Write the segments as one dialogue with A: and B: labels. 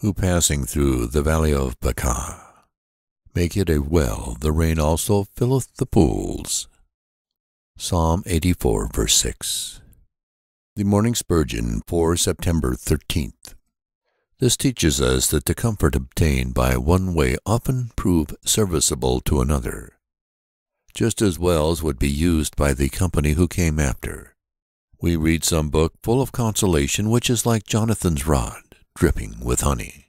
A: who passing through the valley of Baca make it a well, the rain also filleth the pools. Psalm 84, verse 6. The Morning Spurgeon for September 13th. This teaches us that the comfort obtained by one way often prove serviceable to another, just as wells would be used by the company who came after. We read some book full of consolation which is like Jonathan's rod dripping with honey.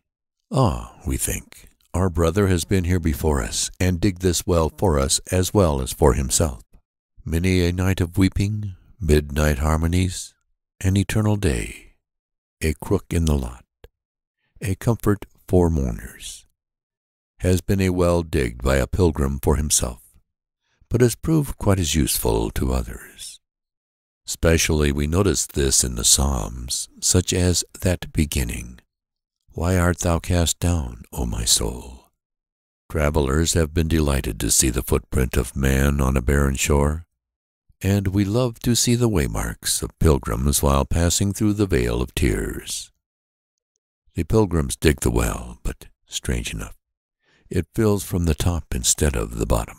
A: Ah, we think, our brother has been here before us, and digged this well for us as well as for himself. Many a night of weeping, midnight harmonies, an eternal day, a crook in the lot, a comfort for mourners, has been a well digged by a pilgrim for himself, but has proved quite as useful to others. Specially we notice this in the Psalms, such as that beginning, Why art thou cast down, O my soul? Travelers have been delighted to see the footprint of man on a barren shore, and we love to see the waymarks of pilgrims while passing through the vale of tears. The pilgrims dig the well, but, strange enough, it fills from the top instead of the bottom.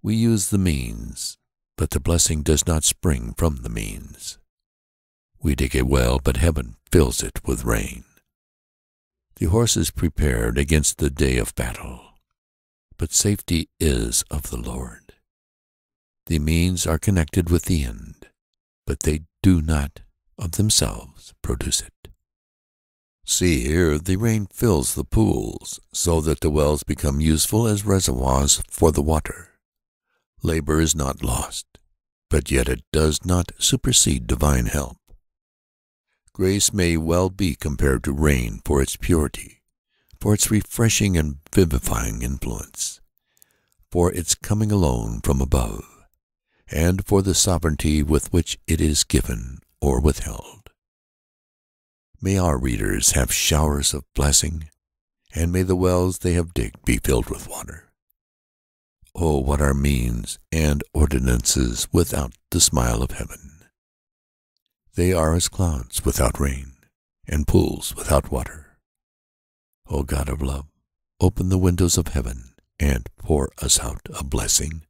A: We use the means, but the blessing does not spring from the means. We dig a well, but heaven fills it with rain. The horse is prepared against the day of battle, but safety is of the Lord. The means are connected with the end, but they do not of themselves produce it. See here, the rain fills the pools, so that the wells become useful as reservoirs for the water. Labor is not lost, but yet it does not supersede divine help. Grace may well be compared to rain for its purity, for its refreshing and vivifying influence, for its coming alone from above, and for the sovereignty with which it is given or withheld. May our readers have showers of blessing, and may the wells they have digged be filled with water. Oh, what are means and ordinances without the smile of heaven? They are as clouds without rain, and pools without water. O God of love, open the windows of heaven, and pour us out a blessing